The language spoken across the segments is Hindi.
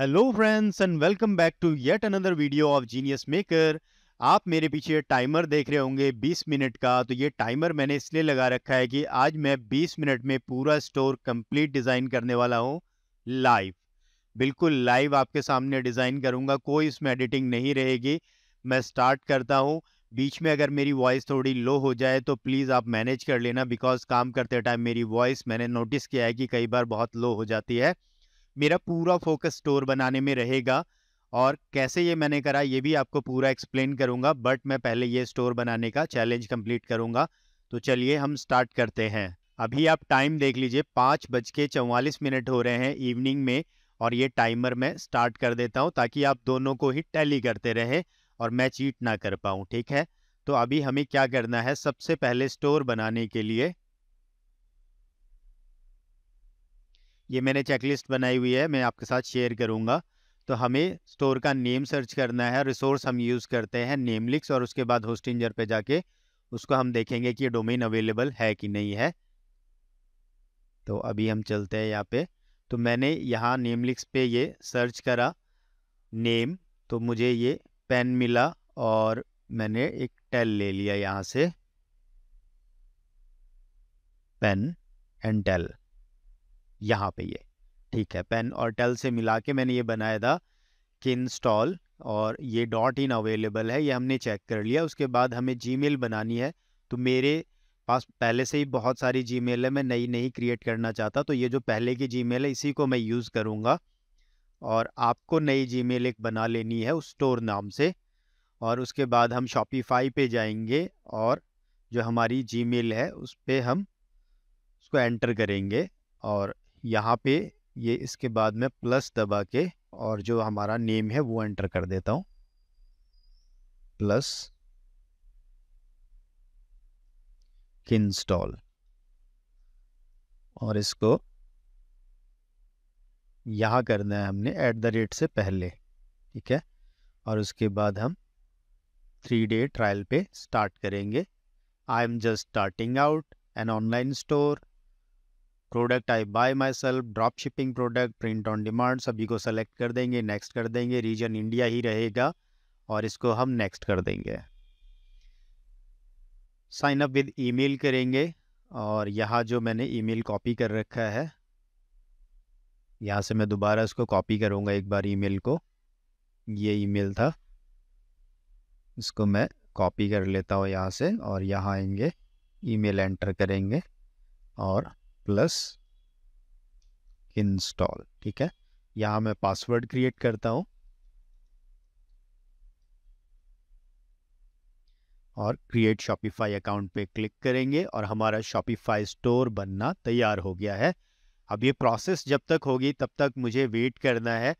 hello friends and welcome back to yet another video of Genius Maker आप मेरे पीछे टाइमर देख रहे होंगे 20 मिनट का तो ये टाइमर मैंने इसलिए लगा रखा है कि आज मैं 20 मिनट में पूरा स्टोर कंप्लीट डिज़ाइन करने वाला हूँ लाइव बिल्कुल लाइव आपके सामने डिज़ाइन करूँगा कोई इसमें एडिटिंग नहीं रहेगी मैं स्टार्ट करता हूँ बीच में अगर मेरी वॉइस थोड़ी लो हो जाए तो प्लीज़ आप मैनेज कर लेना बिकॉज काम करते टाइम मेरी वॉइस मैंने नोटिस किया है कि कई बार बहुत लो हो जाती है मेरा पूरा फोकस स्टोर बनाने में रहेगा और कैसे ये मैंने करा ये भी आपको पूरा एक्सप्लेन करूँगा बट मैं पहले ये स्टोर बनाने का चैलेंज कंप्लीट करूँगा तो चलिए हम स्टार्ट करते हैं अभी आप टाइम देख लीजिए पाँच बज के चौवालीस मिनट हो रहे हैं इवनिंग में और ये टाइमर मैं स्टार्ट कर देता हूँ ताकि आप दोनों को ही टैली करते रहे और मैं चीट ना कर पाऊँ ठीक है तो अभी हमें क्या करना है सबसे पहले स्टोर बनाने के लिए ये मैंने चेकलिस्ट बनाई हुई है मैं आपके साथ शेयर करूँगा तो हमें स्टोर का नेम सर्च करना है रिसोर्स हम यूज़ करते हैं नेमलिक्स और उसके बाद होस्टिंजर पे जाके उसको हम देखेंगे कि डोमेन अवेलेबल है कि नहीं है तो अभी हम चलते हैं यहाँ पे तो मैंने यहाँ नेमलिक्स पे ये सर्च करा नेम तो मुझे ये पेन मिला और मैंने एक टेल ले लिया यहाँ से पेन एंड टेल यहाँ पे ये ठीक है पेन और टेल से मिला के मैंने ये बनाया था कि इंस्टॉल और ये डॉट इन अवेलेबल है ये हमने चेक कर लिया उसके बाद हमें जी बनानी है तो मेरे पास पहले से ही बहुत सारी जी है मैं नई नई क्रिएट करना चाहता तो ये जो पहले की जी है इसी को मैं यूज़ करूँगा और आपको नई जी एक बना लेनी है उस स्टोर नाम से और उसके बाद हम शॉपिफाई पे जाएंगे और जो हमारी जी है उस पर हम उसको एंटर करेंगे और यहाँ पे ये इसके बाद में प्लस दबा के और जो हमारा नेम है वो एंटर कर देता हूँ प्लस इंस्टॉल और इसको यहाँ करना है हमने एट द रेट से पहले ठीक है और उसके बाद हम थ्री डे ट्रायल पे स्टार्ट करेंगे I am just starting out an online store product I buy myself drop shipping product print on demand सभी को सेलेक्ट कर देंगे नेक्स्ट कर देंगे रीजन इंडिया ही रहेगा और इसको हम नेक्स्ट कर देंगे साइन अप विद ईमेल करेंगे और यहाँ जो मैंने ईमेल कॉपी कर रखा है यहाँ से मैं दोबारा इसको कॉपी करूँगा एक बार ईमेल को ये ईमेल था इसको मैं कॉपी कर लेता हूँ यहाँ से और यहाँ आएंगे ईमेल एंटर करेंगे और प्लस इंस्टॉल ठीक है यहां मैं पासवर्ड क्रिएट करता हूं और क्रिएट शॉपिफाई अकाउंट पे क्लिक करेंगे और हमारा शॉपिफाई स्टोर बनना तैयार हो गया है अब ये प्रोसेस जब तक होगी तब तक मुझे वेट करना है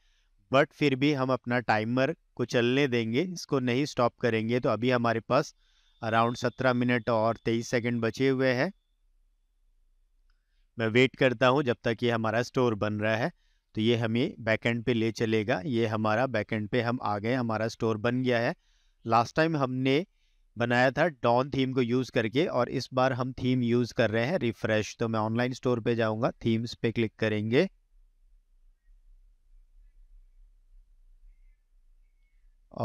बट फिर भी हम अपना टाइमर को चलने देंगे इसको नहीं स्टॉप करेंगे तो अभी हमारे पास अराउंड सत्रह मिनट और तेईस सेकंड बचे हुए हैं मैं वेट करता हूँ जब तक ये हमारा स्टोर बन रहा है तो ये हमें बैकेंड पे ले चलेगा ये हमारा बैकेंड पे हम आ गए हमारा स्टोर बन गया है लास्ट टाइम हमने बनाया था डॉन थीम को यूज़ करके और इस बार हम थीम यूज़ कर रहे हैं रिफ़्रेश तो मैं ऑनलाइन स्टोर पे जाऊँगा थीम्स पे क्लिक करेंगे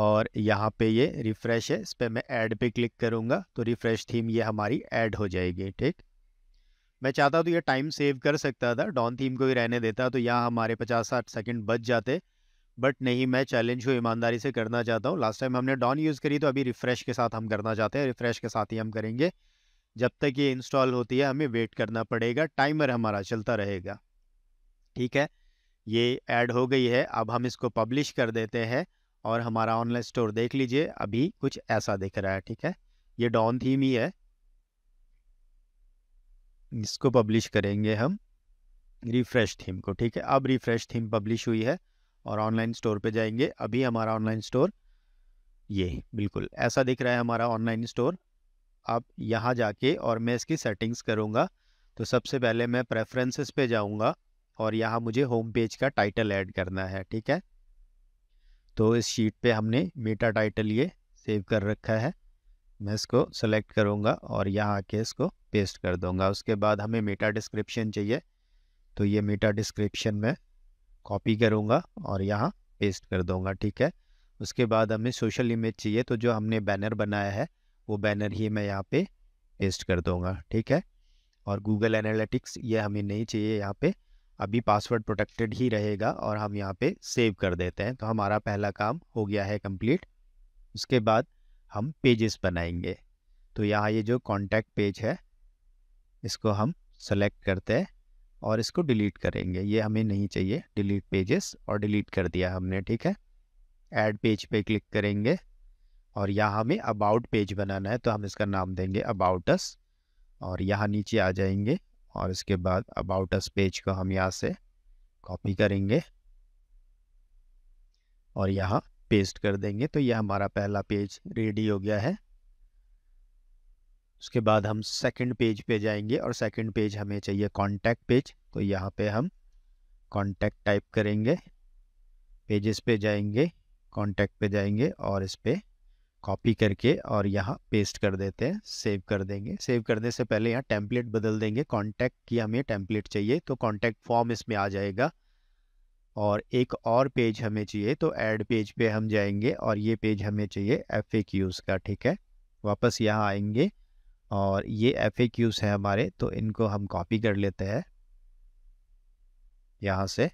और यहाँ पे ये रिफ़्रेश है इस पर मैं ऐड पे क्लिक करूँगा तो रिफ़्रेश थीम ये हमारी ऐड हो जाएगी ठीक मैं चाहता हूँ तो ये टाइम सेव कर सकता था डॉन थीम को भी रहने देता तो यहाँ हमारे पचास साठ सेकेंड बच जाते बट नहीं मैं चैलेंज को ईमानदारी से करना चाहता हूँ लास्ट टाइम हमने डॉन यूज़ करी तो अभी रिफ़्रेश के साथ हम करना चाहते हैं रिफ़्रेश के साथ ही हम करेंगे जब तक ये इंस्टॉल होती है हमें वेट करना पड़ेगा टाइमर हमारा चलता रहेगा ठीक है ये ऐड हो गई है अब हम इसको पब्लिश कर देते हैं और हमारा ऑनलाइन स्टोर देख लीजिए अभी कुछ ऐसा दिख रहा है ठीक है ये डॉन थीम ही है इसको पब्लिश करेंगे हम रिफ्रेश थीम को ठीक है अब रिफ्रेश थीम पब्लिश हुई है और ऑनलाइन स्टोर पे जाएंगे अभी हमारा ऑनलाइन स्टोर ये बिल्कुल ऐसा दिख रहा है हमारा ऑनलाइन स्टोर आप यहाँ जाके और मैं इसकी सेटिंग्स करूँगा तो सबसे पहले मैं प्रेफरेंसेस पे जाऊँगा और यहाँ मुझे होम पेज का टाइटल ऐड करना है ठीक है तो इस शीट पे हमने मेटा टाइटल ये सेव कर रखा है मैं इसको सेलेक्ट करूँगा और यहाँ आके इसको पेस्ट कर दूँगा उसके बाद हमें मीटा डिस्क्रिप्शन चाहिए तो ये मीटा डिस्क्रिप्शन में कॉपी करूँगा और यहाँ पेस्ट कर दूँगा ठीक है उसके बाद हमें सोशल इमेज चाहिए तो जो हमने बैनर बनाया है वो बैनर ही मैं यहाँ पे पेस्ट कर दूँगा ठीक है और गूगल एनालिटिक्स ये हमें नहीं चाहिए यहाँ पे अभी पासवर्ड प्रोटेक्टेड ही रहेगा और हम यहाँ पे सेव कर देते हैं तो हमारा पहला काम हो गया है कंप्लीट उसके बाद हम पेजेस बनाएंगे तो यहाँ ये जो कॉन्टैक्ट पेज है इसको हम सेलेक्ट करते हैं और इसको डिलीट करेंगे ये हमें नहीं चाहिए डिलीट पेजेस और डिलीट कर दिया हमने ठीक है ऐड पेज पे क्लिक करेंगे और यहाँ हमें अबाउट पेज बनाना है तो हम इसका नाम देंगे अबाउट अस और यहाँ नीचे आ जाएंगे और इसके बाद अबाउट अस पेज को हम यहाँ से कॉपी करेंगे और यहाँ पेस्ट कर देंगे तो यह हमारा पहला पेज रेडी हो गया है उसके बाद हम सेकंड पेज पे जाएंगे और सेकंड पेज हमें चाहिए कॉन्टैक्ट पेज तो यहाँ पे हम कॉन्टैक्ट टाइप करेंगे पेजेस पे जाएंगे कॉन्टैक्ट पे जाएंगे और इस पर कॉपी करके और यहाँ पेस्ट कर देते हैं सेव कर देंगे सेव करने से पहले यहाँ टेम्पलेट बदल देंगे कॉन्टैक्ट की हमें टेम्पलेट चाहिए तो कॉन्टैक्ट फॉर्म इसमें आ जाएगा और एक और पेज हमें चाहिए तो ऐड पेज पे हम जाएंगे और ये पेज हमें चाहिए एफ़ ए क्यूज़ का ठीक है वापस यहाँ आएंगे और ये एफ़ ए क्यूज़ है हमारे तो इनको हम कॉपी कर लेते हैं यहाँ से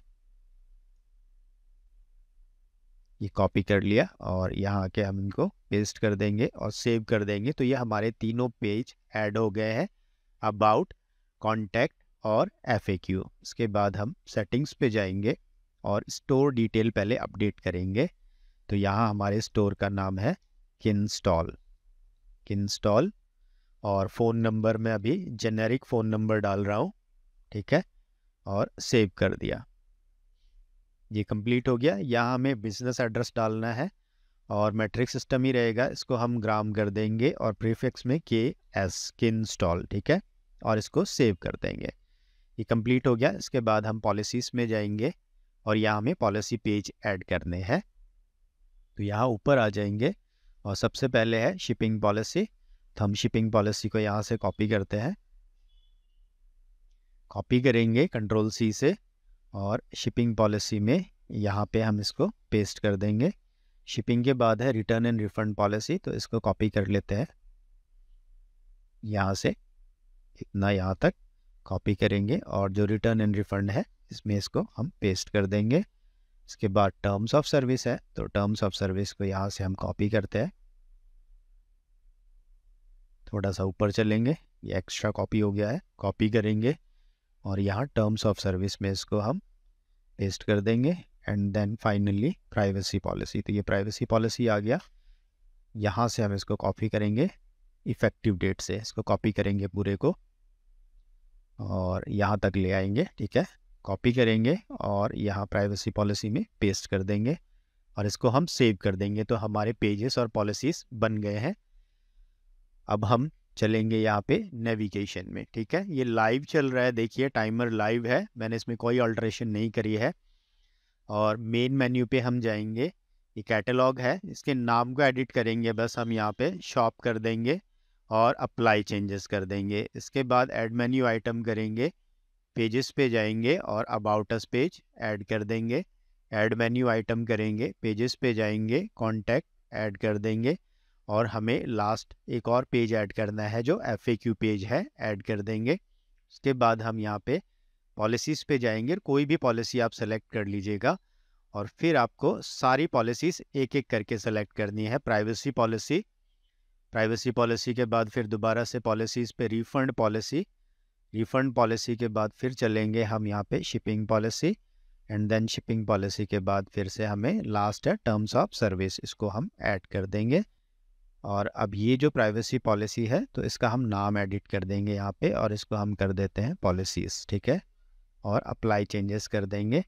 ये कॉपी कर लिया और यहाँ आके हम इनको पेस्ट कर देंगे और सेव कर देंगे तो ये हमारे तीनों पेज ऐड हो गए हैं अबाउट कॉन्टैक्ट और एफ ए क्यू इसके बाद हम सेटिंग्स पे जाएंगे और स्टोर डिटेल पहले अपडेट करेंगे तो यहाँ हमारे स्टोर का नाम है किन्स्टॉल किन्स्टॉल और फ़ोन नंबर में अभी जेनेरिक फ़ोन नंबर डाल रहा हूँ ठीक है और सेव कर दिया ये कंप्लीट हो गया यहाँ हमें बिजनेस एड्रेस डालना है और मैट्रिक सिस्टम ही रहेगा इसको हम ग्राम कर देंगे और प्रीफिक्स में के एस किन स्टॉल ठीक है और इसको सेव कर देंगे ये कंप्लीट हो गया इसके बाद हम पॉलिसीज़ में जाएंगे और यहाँ हमें पॉलिसी पेज ऐड करने हैं तो यहाँ ऊपर आ जाएंगे और सबसे पहले है शिपिंग पॉलिसी तो हम शिपिंग पॉलिसी को यहाँ से कॉपी करते हैं कॉपी करेंगे कंट्रोल सी से और शिपिंग पॉलिसी में यहाँ पे हम इसको पेस्ट कर देंगे शिपिंग के बाद है रिटर्न एंड रिफंड पॉलिसी तो इसको कॉपी कर लेते हैं यहाँ से इतना यहाँ तक कॉपी करेंगे और जो रिटर्न एंड रिफंड है इसमें इसको हम पेस्ट कर देंगे इसके बाद टर्म्स ऑफ सर्विस है तो टर्म्स ऑफ सर्विस को यहाँ से हम कॉपी करते हैं थोड़ा सा ऊपर चलेंगे ये एक्स्ट्रा कॉपी हो गया है कॉपी करेंगे और यहाँ टर्म्स ऑफ सर्विस में इसको हम पेस्ट कर देंगे and then finally privacy policy तो ये प्राइवेसी पॉलिसी आ गया यहाँ से हम इसको कॉपी करेंगे इफ़ेक्टिव डेट से इसको कॉपी करेंगे पूरे को और यहाँ तक ले आएंगे ठीक है कॉपी करेंगे और यहाँ प्राइवेसी पॉलिसी में पेस्ट कर देंगे और इसको हम सेव कर देंगे तो हमारे पेजेस और पॉलिसीज़ बन गए हैं अब हम चलेंगे यहाँ पे नेविगेशन में ठीक है ये लाइव चल रहा है देखिए टाइमर लाइव है मैंने इसमें कोई ऑल्ट्रेशन नहीं करी है और मेन मेन्यू पे हम जाएंगे ये कैटलॉग है इसके नाम को एडिट करेंगे बस हम यहाँ पे शॉप कर देंगे और अप्लाई चेंजेस कर देंगे इसके बाद एड मेन्यू आइटम करेंगे पेजेस पे जाएंगे और अबाउट अस पेज ऐड कर देंगे ऐड मेन्यू आइटम करेंगे पेजेस पे जाएंगे कॉन्टैक्ट ऐड कर देंगे और हमें लास्ट एक और पेज ऐड करना है जो एफ पेज है ऐड कर देंगे उसके बाद हम यहाँ पे पॉलिसीज़ पे जाएंगे कोई भी पॉलिसी आप सेलेक्ट कर लीजिएगा और फिर आपको सारी पॉलिसीज़ एक एक करके सेलेक्ट करनी है प्राइवेसी पॉलिसी प्राइवेसी पॉलिसी के बाद फिर दोबारा से पॉलिसीज़ पे रिफंड पॉलिसी रिफंड पॉलिसी के बाद फिर चलेंगे हम यहाँ पे shipping policy and then shipping policy के बाद फिर से हमें लास्ट है टर्म्स ऑफ सर्विस इसको हम ऐड कर देंगे और अब ये जो प्राइवेसी पॉलिसी है तो इसका हम नाम एडिट कर देंगे यहाँ पे और इसको हम कर देते हैं पॉलिसीज़ ठीक है और अप्लाई चेंजेस कर देंगे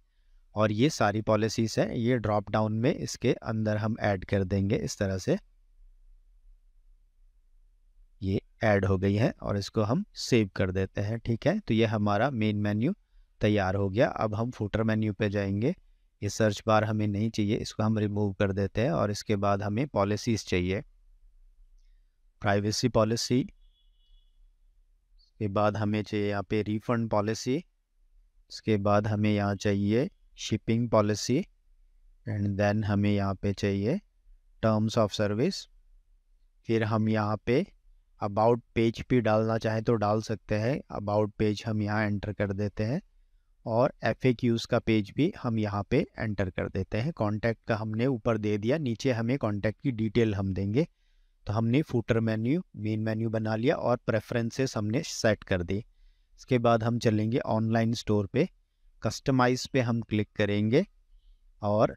और ये सारी पॉलिसीज़ हैं ये ड्रॉप डाउन में इसके अंदर हम ऐड कर देंगे इस तरह से ऐड हो गई है और इसको हम सेव कर देते हैं ठीक है तो ये हमारा मेन मेन्यू तैयार हो गया अब हम फुटर मेन्यू पे जाएंगे ये सर्च बार हमें नहीं चाहिए इसको हम रिमूव कर देते हैं और इसके बाद हमें पॉलिसीज़ चाहिए प्राइवेसी पॉलिसी इसके बाद हमें चाहिए यहाँ पे रिफंड पॉलिसी इसके बाद हमें यहाँ चाहिए शिपिंग पॉलिसी एंड देन हमें यहाँ पे चाहिए टर्म्स ऑफ सर्विस फिर हम यहाँ पे अबाउट पेज भी डालना चाहें तो डाल सकते हैं अबाउट पेज हम यहाँ एंटर कर देते हैं और एफ का पेज भी हम यहाँ पे एंटर कर देते हैं कॉन्टैक्ट का हमने ऊपर दे दिया नीचे हमें कॉन्टैक्ट की डिटेल हम देंगे तो हमने फूटर मेन्यू मेन मेन्यू बना लिया और प्रेफरेंसेस हमने सेट कर दी इसके बाद हम चलेंगे ऑनलाइन स्टोर पे कस्टमाइज़ पे हम क्लिक करेंगे और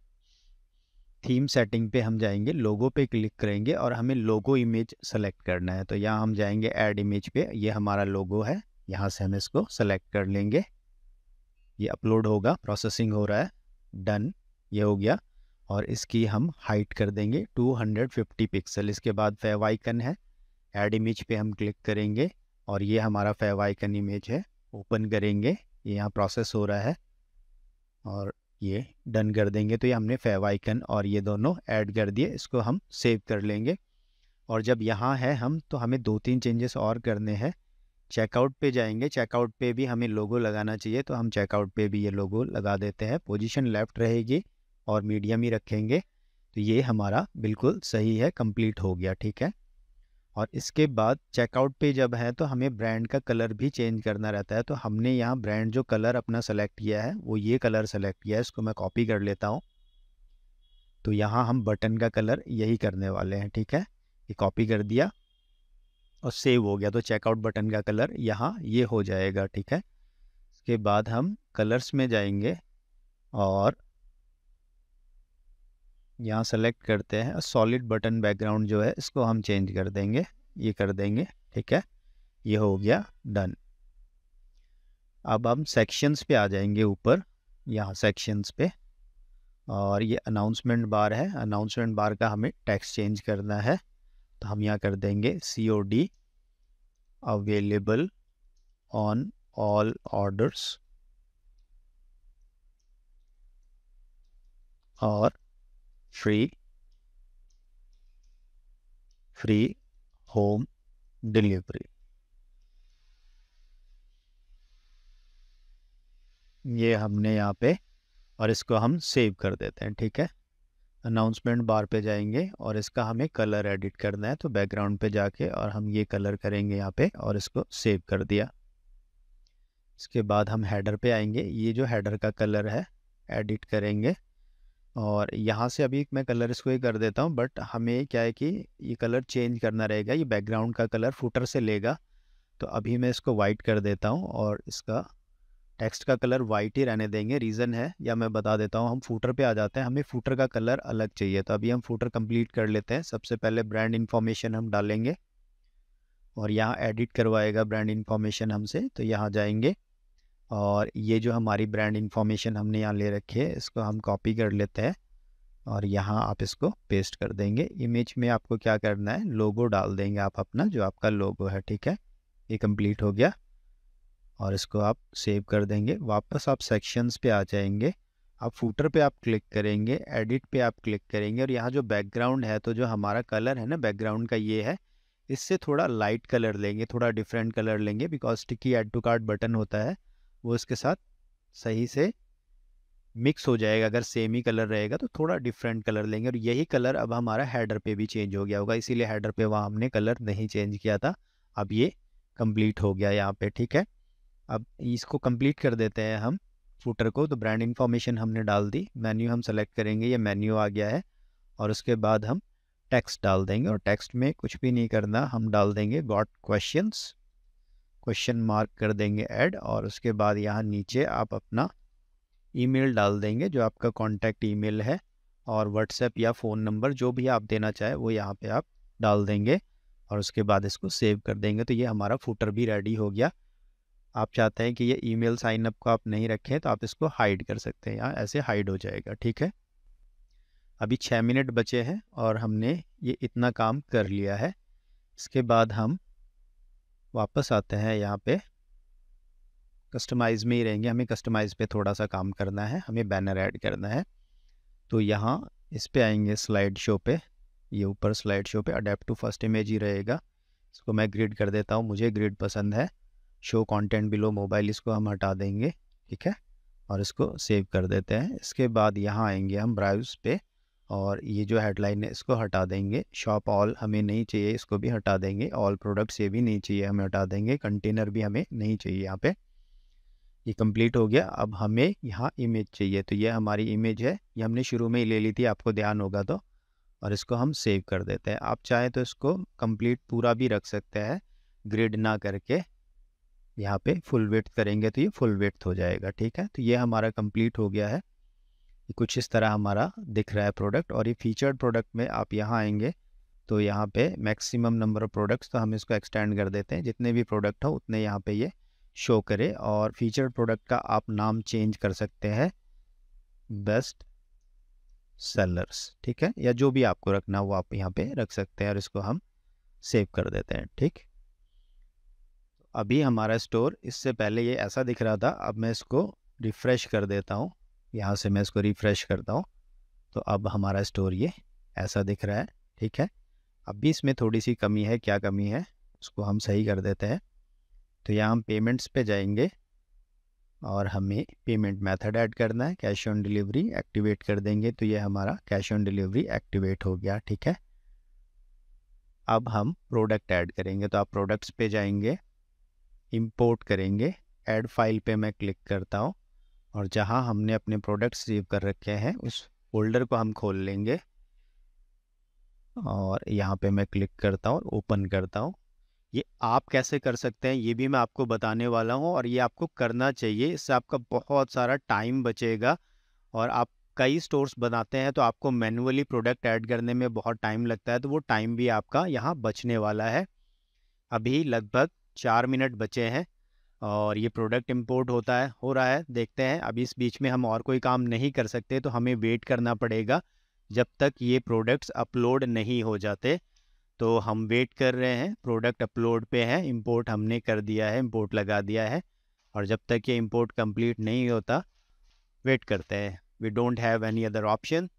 थीम सेटिंग पे हम जाएंगे लोगो पे क्लिक करेंगे और हमें लोगो इमेज सेलेक्ट करना है तो यहाँ हम जाएंगे ऐड इमेज पे ये हमारा लोगो है यहाँ से हम इसको सेलेक्ट कर लेंगे ये अपलोड होगा प्रोसेसिंग हो रहा है डन ये हो गया और इसकी हम हाइट कर देंगे 250 पिक्सल इसके बाद फेवाइकन है ऐड इमेज पे हम क्लिक करेंगे और ये हमारा फेवाइकन इमेज है ओपन करेंगे ये यहाँ प्रोसेस हो रहा है और ये डन कर देंगे तो ये हमने फेव आइकन और ये दोनों ऐड कर दिए इसको हम सेव कर लेंगे और जब यहाँ है हम तो हमें दो तीन चेंजेस और करने हैं चेकआउट पे जाएंगे चेकआउट पे भी हमें लोगो लगाना चाहिए तो हम चेकआउट पे भी ये लोगो लगा देते हैं पोजीशन लेफ़्ट रहेगी और मीडियम ही रखेंगे तो ये हमारा बिल्कुल सही है कंप्लीट हो गया ठीक है और इसके बाद चेकआउट पे जब है तो हमें ब्रांड का कलर भी चेंज करना रहता है तो हमने यहाँ ब्रांड जो कलर अपना सेलेक्ट किया है वो ये कलर सेलेक्ट किया है इसको मैं कॉपी कर लेता हूँ तो यहाँ हम बटन का कलर यही करने वाले हैं ठीक है ये कॉपी कर दिया और सेव हो गया तो चेकआउट बटन का कलर यहाँ ये हो जाएगा ठीक है इसके बाद हम कलर्स में जाएंगे और यहाँ सेलेक्ट करते हैं सॉलिड बटन बैकग्राउंड जो है इसको हम चेंज कर देंगे ये कर देंगे ठीक है ये हो गया डन अब हम सेक्शंस पे आ जाएंगे ऊपर यहाँ सेक्शंस पे और ये अनाउंसमेंट बार है अनाउंसमेंट बार का हमें टैक्स चेंज करना है तो हम यहाँ कर देंगे C O D available on all orders और free free home delivery ये हमने यहाँ पे और इसको हम सेव कर देते हैं ठीक है अनाउंसमेंट बार पे जाएंगे और इसका हमें कलर एडिट करना है तो बैकग्राउंड पे जाके और हम ये कलर करेंगे यहाँ पे और इसको सेव कर दिया इसके बाद हम हेडर पे आएंगे ये जो हेडर का कलर है एडिट करेंगे और यहाँ से अभी मैं कलर इसको ये कर देता हूँ बट हमें क्या है कि ये कलर चेंज करना रहेगा ये बैकग्राउंड का कलर फुटर से लेगा तो अभी मैं इसको वाइट कर देता हूँ और इसका टेक्स्ट का कलर वाइट ही रहने देंगे रीज़न है या मैं बता देता हूँ हम फूटर पे आ जाते हैं हमें फूटर का कलर अलग चाहिए तो अभी हम फूटर कंप्लीट कर लेते हैं सबसे पहले ब्रांड इन्फॉर्मेशन हम डालेंगे और यहाँ एडिट करवाएगा ब्रांड इन्फॉर्मेशन हमसे तो यहाँ जाएंगे और ये जो हमारी ब्रांड इन्फॉर्मेशन हमने यहाँ ले रखी है इसको हम कॉपी कर लेते हैं और यहाँ आप इसको पेस्ट कर देंगे इमेज में आपको क्या करना है लोगो डाल देंगे आप अपना जो आपका लोगो है ठीक है ये कंप्लीट हो गया और इसको आप सेव कर देंगे वापस आप सेक्शंस पे आ जाएंगे आप फूटर पे आप क्लिक करेंगे एडिट पे आप क्लिक करेंगे और यहाँ जो बैकग्राउंड है तो जो हमारा कलर है ना बैकग्राउंड का ये है इससे थोड़ा लाइट कलर लेंगे थोड़ा डिफरेंट कलर लेंगे बिकॉज टिकी एड टू कार्ड बटन होता है वो इसके साथ सही से मिक्स हो जाएगा अगर सेम ही कलर रहेगा तो थोड़ा डिफरेंट कलर लेंगे और यही कलर अब हमारा हेडर पे भी चेंज हो गया होगा इसीलिए हेडर पे वहाँ हमने कलर नहीं चेंज किया था अब ये कंप्लीट हो गया यहाँ पे ठीक है अब इसको कंप्लीट कर देते हैं हम फूटर को तो ब्रांड इन्फॉर्मेशन हमने डाल दी मेन्यू हम सेलेक्ट करेंगे ये मेन्यू आ गया है और उसके बाद हम टेक्स्ट डाल देंगे और टेक्स्ट में कुछ भी नहीं करना हम डाल देंगे गॉड क्वेश्चंस क्वेश्चन मार्क कर देंगे ऐड और उसके बाद यहाँ नीचे आप अपना ईमेल डाल देंगे जो आपका कॉन्टैक्ट ईमेल है और व्हाट्सएप या फ़ोन नंबर जो भी आप देना चाहें वो यहाँ पे आप डाल देंगे और उसके बाद इसको सेव कर देंगे तो ये हमारा फूटर भी रेडी हो गया आप चाहते हैं कि ये ईमेल साइन अप को आप नहीं रखें तो आप इसको हाइड कर सकते हैं यहाँ ऐसे हाइड हो जाएगा ठीक है अभी छः मिनट बचे हैं और हमने ये इतना काम कर लिया है इसके बाद हम वापस आते हैं यहाँ पे कस्टमाइज़ में ही रहेंगे हमें कस्टमाइज़ पे थोड़ा सा काम करना है हमें बैनर ऐड करना है तो यहाँ इस पर आएंगे स्लाइड शो पे ये ऊपर स्लाइड शो पे अडेप्ट टू फर्स्ट इमेज ही रहेगा इसको मैं ग्रिड कर देता हूँ मुझे ग्रिड पसंद है शो कॉन्टेंट बिलो मोबाइल इसको हम हटा देंगे ठीक है और इसको सेव कर देते हैं इसके बाद यहाँ आएंगे हम ब्राउज पे और ये जो हेडलाइन है इसको हटा देंगे शॉप ऑल हमें नहीं चाहिए इसको भी हटा देंगे ऑल प्रोडक्ट्स ये भी नहीं चाहिए हमें हटा देंगे कंटेनर भी हमें नहीं चाहिए यहाँ पे ये कंप्लीट हो गया अब हमें यहाँ इमेज चाहिए तो ये हमारी इमेज है ये हमने शुरू में ही ले ली थी आपको ध्यान होगा तो और इसको हम सेव कर देते हैं आप चाहें तो इसको कम्प्लीट पूरा भी रख सकते हैं ग्रिड ना करके यहाँ पर फुल वेट करेंगे तो ये फुल वेट हो जाएगा ठीक है तो ये हमारा कम्प्लीट हो गया है कुछ इस तरह हमारा दिख रहा है प्रोडक्ट और ये फीचर्ड प्रोडक्ट में आप यहाँ आएंगे तो यहाँ पे मैक्सिमम नंबर ऑफ प्रोडक्ट्स तो हम इसको एक्सटेंड कर देते हैं जितने भी प्रोडक्ट हो उतने यहाँ पे ये शो करे और फीचर्ड प्रोडक्ट का आप नाम चेंज कर सकते हैं बेस्ट सेलर्स ठीक है या जो भी आपको रखना वो आप यहाँ पे रख सकते हैं और इसको हम सेव कर देते हैं ठीक अभी हमारा स्टोर इससे पहले ये ऐसा दिख रहा था अब मैं इसको रिफ़्रेश कर देता हूँ यहाँ से मैं इसको रिफ़्रेश करता हूँ तो अब हमारा स्टोर ये ऐसा दिख रहा है ठीक है अब भी इसमें थोड़ी सी कमी है क्या कमी है उसको हम सही कर देते हैं तो यहाँ हम पेमेंट्स पे जाएंगे और हमें पेमेंट मेथड ऐड करना है कैश ऑन डिलीवरी एक्टिवेट कर देंगे तो ये हमारा कैश ऑन डिलीवरी एक्टिवेट हो गया ठीक है अब हम प्रोडक्ट ऐड करेंगे तो आप प्रोडक्ट्स पे जाएंगे इंपोर्ट करेंगे ऐड फाइल पे मैं क्लिक करता हूँ और जहाँ हमने अपने प्रोडक्ट्स सेव कर रखे हैं उस फोल्डर को हम खोल लेंगे और यहाँ पे मैं क्लिक करता हूँ और ओपन करता हूँ ये आप कैसे कर सकते हैं ये भी मैं आपको बताने वाला हूँ और ये आपको करना चाहिए इससे आपका बहुत सारा टाइम बचेगा और आप कई स्टोर्स बनाते हैं तो आपको मैनुअली प्रोडक्ट ऐड करने में बहुत टाइम लगता है तो वो टाइम भी आपका यहाँ बचने वाला है अभी लगभग चार मिनट बचे हैं और ये प्रोडक्ट इम्पोर्ट होता है हो रहा है देखते हैं अब इस बीच में हम और कोई काम नहीं कर सकते तो हमें वेट करना पड़ेगा जब तक ये प्रोडक्ट्स अपलोड नहीं हो जाते तो हम वेट कर रहे हैं प्रोडक्ट अपलोड पे है इंपोर्ट हमने कर दिया है इंपोर्ट लगा दिया है और जब तक ये इंपोर्ट कंप्लीट नहीं होता वेट करते हैं we don't have any other option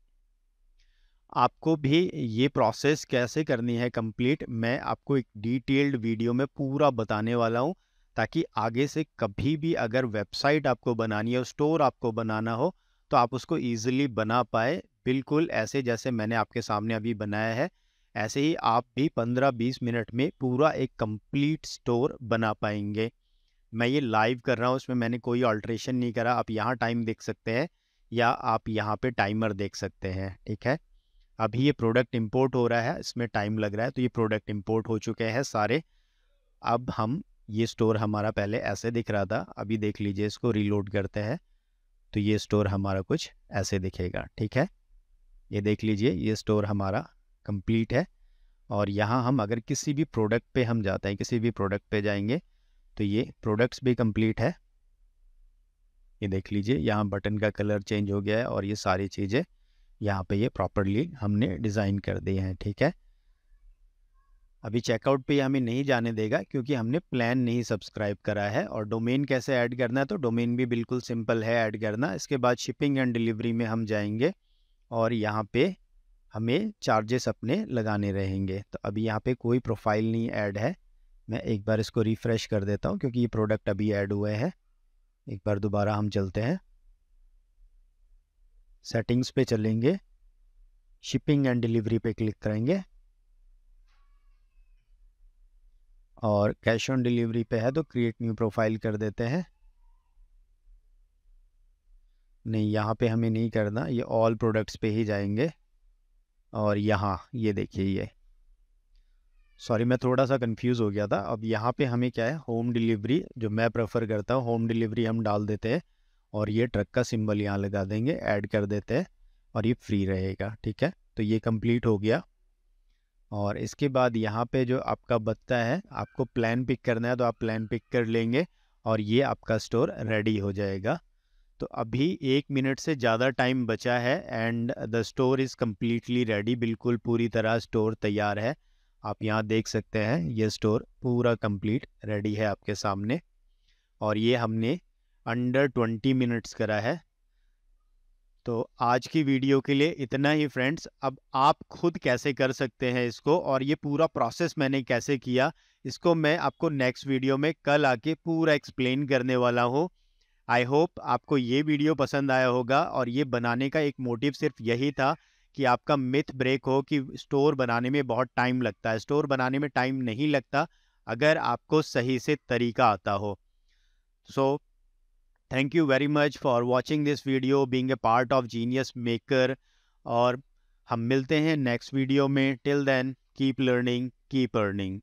आपको भी ये प्रोसेस कैसे करनी है कंप्लीट मैं आपको एक डिटेल्ड वीडियो में पूरा बताने वाला हूँ ताकि आगे से कभी भी अगर वेबसाइट आपको बनानी हो स्टोर आपको बनाना हो तो आप उसको ईजिली बना पाए बिल्कुल ऐसे जैसे मैंने आपके सामने अभी बनाया है ऐसे ही आप भी 15-20 मिनट में पूरा एक कंप्लीट स्टोर बना पाएंगे मैं ये लाइव कर रहा हूँ उसमें मैंने कोई ऑल्ट्रेशन नहीं करा आप यहाँ टाइम देख सकते हैं या आप यहाँ पे टाइमर देख सकते हैं ठीक है अभी ये प्रोडक्ट इंपोर्ट हो रहा है इसमें टाइम लग रहा है तो ये प्रोडक्ट इंपोर्ट हो चुके हैं सारे अब हम ये स्टोर हमारा पहले ऐसे दिख रहा था अभी देख लीजिए इसको रीलोड करते हैं तो ये स्टोर हमारा कुछ ऐसे दिखेगा ठीक है ये देख लीजिए ये स्टोर हमारा कंप्लीट है और यहाँ हम अगर किसी भी प्रोडक्ट पे हम जाते हैं किसी भी प्रोडक्ट पे जाएंगे तो ये प्रोडक्ट्स भी कंप्लीट है ये देख लीजिए यहाँ बटन का कलर चेंज हो गया है और ये सारी चीज़ें यहाँ पे ये प्रॉपरली हमने डिज़ाइन कर दिए हैं ठीक है अभी चेकआउट पे हमें नहीं जाने देगा क्योंकि हमने प्लान नहीं सब्सक्राइब करा है और डोमेन कैसे ऐड करना है तो डोमेन भी बिल्कुल सिंपल है ऐड करना इसके बाद शिपिंग एंड डिलीवरी में हम जाएंगे और यहाँ पे हमें चार्जेस अपने लगाने रहेंगे तो अभी यहाँ पे कोई प्रोफाइल नहीं ऐड है मैं एक बार इसको रिफ़्रेश कर देता हूँ क्योंकि ये प्रोडक्ट अभी ऐड हुए हैं एक बार दोबारा हम चलते हैं सेटिंग्स पे चलेंगे शिपिंग एंड डिलीवरी पे क्लिक करेंगे और कैश ऑन डिलीवरी पे है तो क्रिएट न्यू प्रोफाइल कर देते हैं नहीं यहाँ पे हमें नहीं करना ये ऑल प्रोडक्ट्स पे ही जाएंगे और यहाँ ये देखिए ये सॉरी मैं थोड़ा सा कंफ्यूज हो गया था अब यहाँ पे हमें क्या है होम डिलीवरी जो मैं प्रेफर करता हूँ होम डिलीवरी हम डाल देते हैं और ये ट्रक का सिंबल यहाँ लगा देंगे ऐड कर देते हैं और ये फ्री रहेगा ठीक है तो ये कंप्लीट हो गया और इसके बाद यहाँ पे जो आपका बत्ता है आपको प्लान पिक करना है तो आप प्लान पिक कर लेंगे और ये आपका स्टोर रेडी हो जाएगा तो अभी एक मिनट से ज़्यादा टाइम बचा है and the store is completely ready बिल्कुल पूरी तरह स्टोर तैयार है आप यहाँ देख सकते हैं ये स्टोर पूरा कम्प्लीट रेडी है आपके सामने और ये हमने अंडर ट्वेंटी मिनट्स करा है तो आज की वीडियो के लिए इतना ही फ्रेंड्स अब आप खुद कैसे कर सकते हैं इसको और ये पूरा प्रोसेस मैंने कैसे किया इसको मैं आपको नेक्स्ट वीडियो में कल आके पूरा एक्सप्लेन करने वाला हूँ आई होप आपको ये वीडियो पसंद आया होगा और ये बनाने का एक मोटिव सिर्फ यही था कि आपका मिथ ब्रेक हो कि स्टोर बनाने में बहुत टाइम लगता है स्टोर बनाने में टाइम नहीं लगता अगर आपको सही से तरीका आता हो so so, thank you very much for watching this video being a part of Genius Maker और हम मिलते हैं नेक्स्ट वीडियो में till then keep learning keep earning